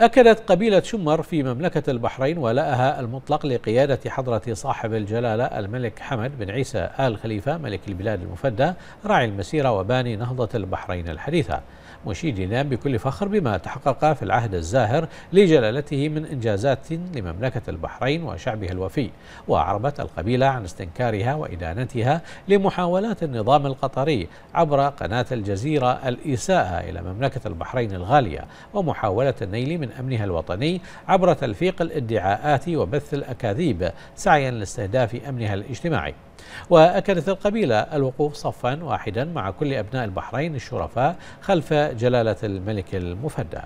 أكدت قبيلة شمر في مملكة البحرين ولاءها المطلق لقيادة حضرة صاحب الجلالة الملك حمد بن عيسى آل خليفة ملك البلاد المفدى راعي المسيرة وباني نهضة البحرين الحديثة مشيدين بكل فخر بما تحقق في العهد الزاهر لجلالته من إنجازات لمملكة البحرين وشعبها الوفي وأعربت القبيلة عن استنكارها وإدانتها لمحاولات النظام القطري عبر قناة الجزيرة الإساءة إلى مملكة البحرين الغالية ومحاولة النيل من من أمنها الوطني عبر تلفيق الادعاءات وبث الأكاذيب سعيا لاستهداف أمنها الاجتماعي وأكدت القبيلة الوقوف صفا واحدا مع كل أبناء البحرين الشرفاء خلف جلالة الملك المفدى